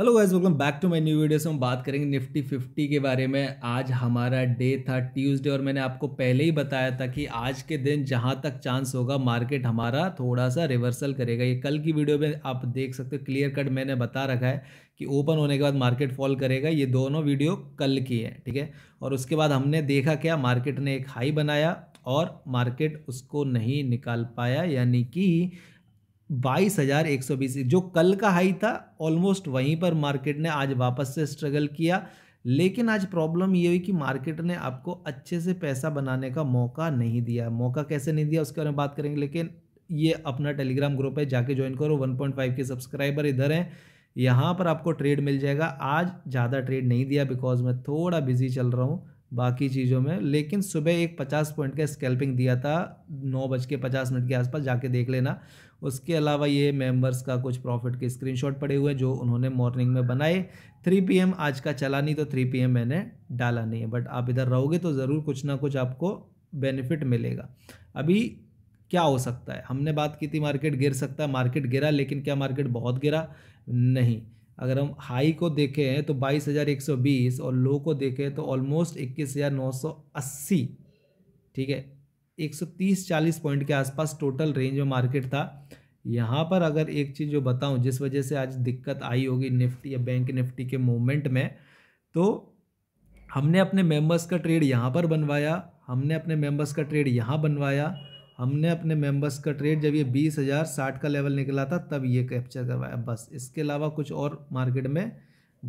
hello guys welcome back to my new video से हम बात करेंगे निफ्टी 50 के बारे में आज हमारा डे था ट्यूसडे और मैंने आपको पहले ही बताया था कि आज के दिन जहां तक चांस होगा मार्केट हमारा थोड़ा सा रिवर्सल करेगा ये कल की वीडियो में आप देख सकते हो क्लियर कट मैंने बता रखा है कि ओपन होने के बाद मार्केट फॉल करेगा ये दोनों वीडियो कल की है ठीक है और उसके बाद हमने देखा क्या मार्केट ने एक हाई बनाया और मार्केट उसको नहीं निकाल पाया यानी कि बाईस हज़ार एक सौ बीस जो कल का हाई था ऑलमोस्ट वहीं पर मार्केट ने आज वापस से स्ट्रगल किया लेकिन आज प्रॉब्लम ये हुई कि मार्केट ने आपको अच्छे से पैसा बनाने का मौका नहीं दिया मौका कैसे नहीं दिया उसके बारे में बात करेंगे लेकिन ये अपना टेलीग्राम ग्रुप है जाके ज्वाइन करो 1.5 के सब्सक्राइबर इधर हैं यहाँ पर आपको ट्रेड मिल जाएगा आज ज़्यादा ट्रेड नहीं दिया बिकॉज मैं थोड़ा बिजी चल रहा हूँ बाकी चीज़ों में लेकिन सुबह एक पचास पॉइंट का स्कैल्पिंग दिया था नौ बज के पचास मिनट के आसपास जाके देख लेना उसके अलावा ये मेंबर्स का कुछ प्रॉफिट के स्क्रीनशॉट पड़े हुए हैं जो उन्होंने मॉर्निंग में बनाए 3 पीएम आज का चला नहीं तो 3 पीएम मैंने डाला नहीं है बट आप इधर रहोगे तो ज़रूर कुछ ना कुछ आपको बेनिफिट मिलेगा अभी क्या हो सकता है हमने बात की थी मार्केट गिर सकता है मार्केट गिरा लेकिन क्या मार्केट बहुत गिरा नहीं अगर हम हाई को देखें तो 22,120 और लो को देखें तो ऑलमोस्ट 21,980 ठीक है 130-40 पॉइंट के आसपास टोटल रेंज में मार्केट था यहाँ पर अगर एक चीज़ जो बताऊँ जिस वजह से आज दिक्कत आई होगी निफ्टी या बैंक निफ्टी के मोमेंट में तो हमने अपने मेंबर्स का ट्रेड यहाँ पर बनवाया हमने अपने मेंबर्स का ट्रेड यहाँ बनवाया हमने अपने मेंबर्स का ट्रेड जब ये बीस हज़ार साठ का लेवल निकला था तब ये कैप्चर करवाया बस इसके अलावा कुछ और मार्केट में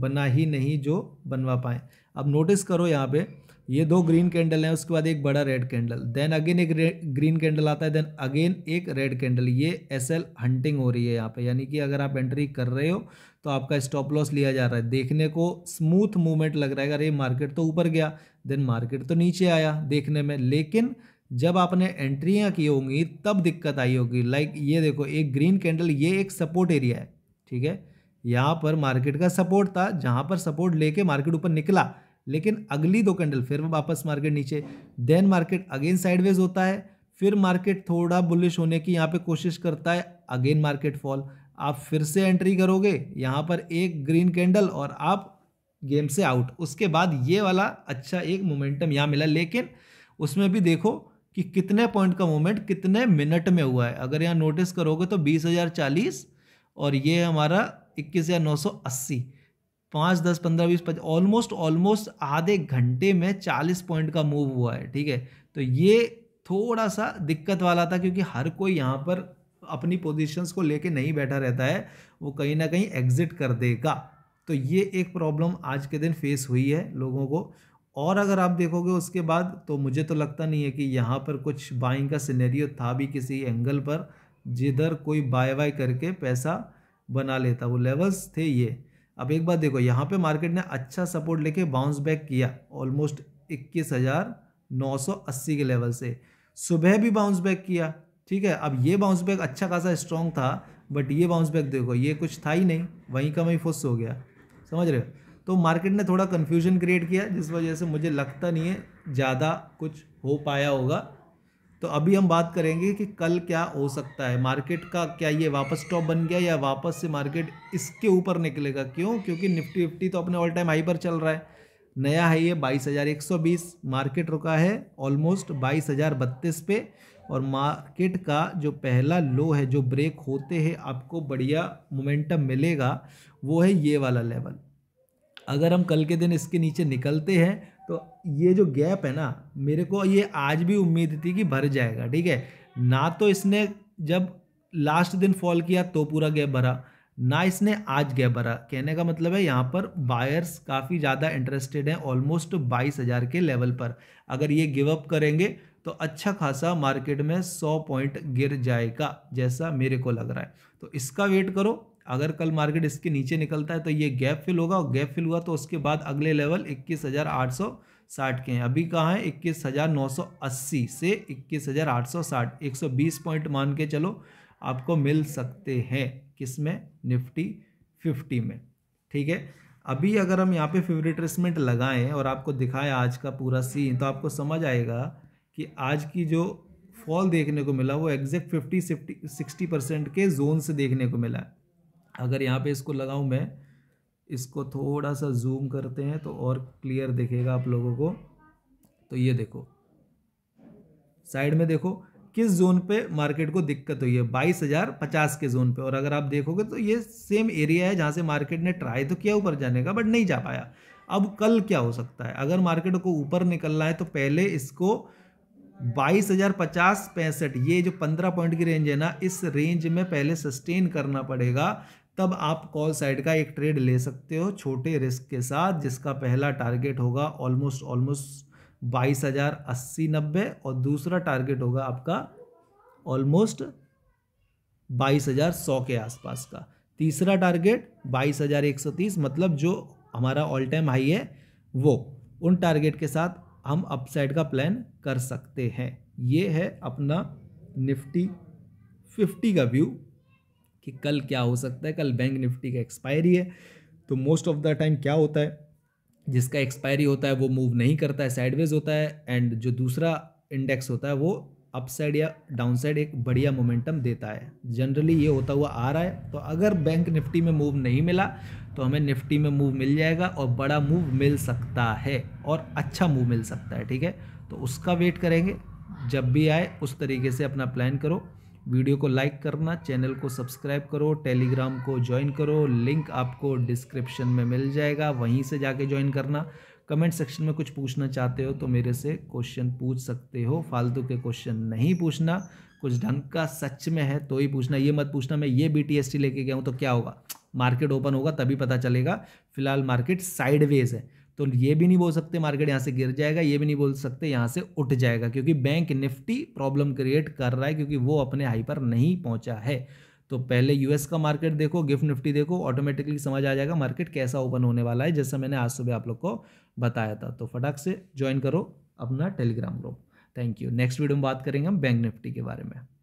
बना ही नहीं जो बनवा पाए अब नोटिस करो यहाँ पे ये दो ग्रीन कैंडल हैं उसके बाद एक बड़ा रेड कैंडल देन अगेन एक ग्रीन कैंडल आता है देन अगेन एक रेड कैंडल ये एस एल हंटिंग हो रही है यहाँ पे यानी कि अगर आप एंट्री कर रहे हो तो आपका स्टॉप लॉस लिया जा रहा है देखने को स्मूथ मूवमेंट लग रहा है अरे मार्केट तो ऊपर गया देन मार्केट तो नीचे आया देखने में लेकिन जब आपने एंट्रियाँ की होंगी तब दिक्कत आई होगी लाइक ये देखो एक ग्रीन कैंडल ये एक सपोर्ट एरिया है ठीक है यहाँ पर मार्केट का सपोर्ट था जहाँ पर सपोर्ट लेके मार्केट ऊपर निकला लेकिन अगली दो कैंडल फिर वापस मार्केट नीचे देन मार्केट अगेन साइडवेज होता है फिर मार्केट थोड़ा बुलिश होने की यहाँ पे कोशिश करता है अगेन मार्केट फॉल आप फिर से एंट्री करोगे यहाँ पर एक ग्रीन कैंडल और आप गेम से आउट उसके बाद ये वाला अच्छा एक मोमेंटम यहाँ मिला लेकिन उसमें भी देखो कि कितने पॉइंट का मूवमेंट कितने मिनट में हुआ है अगर यहाँ नोटिस करोगे तो बीस हज़ार चालीस और ये हमारा इक्कीस हज़ार नौ सौ अस्सी पाँच दस पंद्रह बीस पचास ऑलमोस्ट ऑलमोस्ट आधे घंटे में चालीस पॉइंट का मूव हुआ है ठीक है तो ये थोड़ा सा दिक्कत वाला था क्योंकि हर कोई यहाँ पर अपनी पोजिशंस को लेके नहीं बैठा रहता है वो कहीं ना कहीं एग्जिट कर देगा तो ये एक प्रॉब्लम आज के दिन फेस हुई है लोगों को और अगर आप देखोगे उसके बाद तो मुझे तो लगता नहीं है कि यहाँ पर कुछ बाइंग का सिनेरियो था भी किसी एंगल पर जिधर कोई बाय बाय करके पैसा बना लेता वो लेवल्स थे ये अब एक बार देखो यहाँ पे मार्केट ने अच्छा सपोर्ट लेके बाउंस बैक किया ऑलमोस्ट इक्कीस हज़ार नौ सौ अस्सी के लेवल से सुबह भी बाउंस बैक किया ठीक है अब ये बाउंस बैक अच्छा खासा स्ट्रॉन्ग था बट ये बाउंस बैक देखो ये कुछ था ही नहीं वहीं का वहीं फुस हो गया समझ रहे हो तो मार्केट ने थोड़ा कन्फ्यूजन क्रिएट किया जिस वजह से मुझे लगता नहीं है ज़्यादा कुछ हो पाया होगा तो अभी हम बात करेंगे कि कल क्या हो सकता है मार्केट का क्या ये वापस स्टॉप बन गया या वापस से मार्केट इसके ऊपर निकलेगा क्यों क्योंकि निफ्टी फिफ्टी तो अपने ऑल टाइम हाई पर चल रहा है नया है ये बाईस हज़ार एक सौ बीस मार्केट रुका है ऑलमोस्ट बाईस हज़ार बत्तीस पे और मार्केट का जो पहला लो है जो ब्रेक होते हैं आपको बढ़िया मोमेंटम मिलेगा वो है ये वाला लेवल अगर हम कल के दिन इसके नीचे निकलते हैं तो ये जो गैप है ना मेरे को ये आज भी उम्मीद थी कि भर जाएगा ठीक है ना तो इसने जब लास्ट दिन फॉल किया तो पूरा गैप भरा ना इसने आज गैप भरा कहने का मतलब है यहाँ पर बायर्स काफ़ी ज़्यादा इंटरेस्टेड हैं ऑलमोस्ट बाईस हज़ार के लेवल पर अगर ये गिव अप करेंगे तो अच्छा खासा मार्केट में सौ पॉइंट गिर जाएगा जैसा मेरे को लग रहा है तो इसका वेट करो अगर कल मार्केट इसके नीचे निकलता है तो ये गैप फिल होगा और गैप फिल हुआ तो उसके बाद अगले लेवल इक्कीस हज़ार आठ सौ साठ के हैं अभी कहाँ है इक्कीस हज़ार नौ सौ अस्सी से इक्कीस हज़ार आठ सौ साठ एक सौ बीस पॉइंट मान के चलो आपको मिल सकते हैं किस में निफ्टी फिफ्टी में ठीक है अभी अगर हम यहाँ पे फिफ्टी ट्रेसमेंट लगाएं और आपको दिखाएं आज का पूरा सीन तो आपको समझ आएगा कि आज की जो फॉल देखने को मिला वो एग्जैक्ट फिफ्टी सिफ्टी सिक्सटी परसेंट के जोन से देखने को मिला है अगर यहाँ पे इसको लगाऊँ मैं इसको थोड़ा सा जूम करते हैं तो और क्लियर दिखेगा आप लोगों को तो ये देखो साइड में देखो किस जोन पे मार्केट को दिक्कत हुई है बाईस हज़ार पचास के जोन पे और अगर आप देखोगे तो ये सेम एरिया है जहाँ से मार्केट ने ट्राई तो किया ऊपर जाने का बट नहीं जा पाया अब कल क्या हो सकता है अगर मार्केट को ऊपर निकलना है तो पहले इसको बाईस हज़ार पचास पैंसठ ये जो पंद्रह पॉइंट की रेंज है ना इस रेंज में पहले सस्टेन करना पड़ेगा तब आप कॉल साइड का एक ट्रेड ले सकते हो छोटे रिस्क के साथ जिसका पहला टारगेट होगा ऑलमोस्ट ऑलमोस्ट बाईस हज़ार अस्सी नब्बे और दूसरा टारगेट होगा आपका ऑलमोस्ट बाईस हज़ार सौ के आसपास का तीसरा टारगेट बाईस हज़ार एक सौ तीस मतलब जो हमारा ऑल टाइम हाई है वो उन टारगेट के साथ हम अपसाइड का प्लान कर सकते हैं ये है अपना निफ्टी फिफ्टी का व्यू कि कल क्या हो सकता है कल बैंक निफ्टी का एक्सपायरी है तो मोस्ट ऑफ द टाइम क्या होता है जिसका एक्सपायरी होता है वो मूव नहीं करता है साइडवेज होता है एंड जो दूसरा इंडेक्स होता है वो अपसाइड या डाउनसाइड एक बढ़िया मोमेंटम देता है जनरली ये होता हुआ आ रहा है तो अगर बैंक निफ्टी में मूव नहीं मिला तो हमें निफ्टी में मूव मिल जाएगा और बड़ा मूव मिल सकता है और अच्छा मूव मिल सकता है ठीक है तो उसका वेट करेंगे जब भी आए उस तरीके से अपना प्लान करो वीडियो को लाइक करना चैनल को सब्सक्राइब करो टेलीग्राम को ज्वाइन करो लिंक आपको डिस्क्रिप्शन में मिल जाएगा वहीं से जाके ज्वाइन करना कमेंट सेक्शन में कुछ पूछना चाहते हो तो मेरे से क्वेश्चन पूछ सकते हो फालतू के क्वेश्चन नहीं पूछना कुछ ढंग का सच में है तो ही पूछना ये मत पूछना मैं ये बी लेके गया हूँ तो क्या होगा मार्केट ओपन होगा तभी पता चलेगा फिलहाल मार्केट साइडवेज है तो ये भी नहीं बोल सकते मार्केट यहाँ से गिर जाएगा ये भी नहीं बोल सकते यहाँ से उठ जाएगा क्योंकि बैंक निफ्टी प्रॉब्लम क्रिएट कर रहा है क्योंकि वो अपने हाई पर नहीं पहुँचा है तो पहले यूएस का मार्केट देखो गिफ्ट निफ्टी देखो ऑटोमेटिकली समझ आ जाएगा मार्केट कैसा ओपन होने वाला है जैसा मैंने आज सुबह आप लोग को बताया था तो फटाक से ज्वाइन करो अपना Telegram group thank you next video में बात करेंगे हम बैंक निफ्टी के बारे में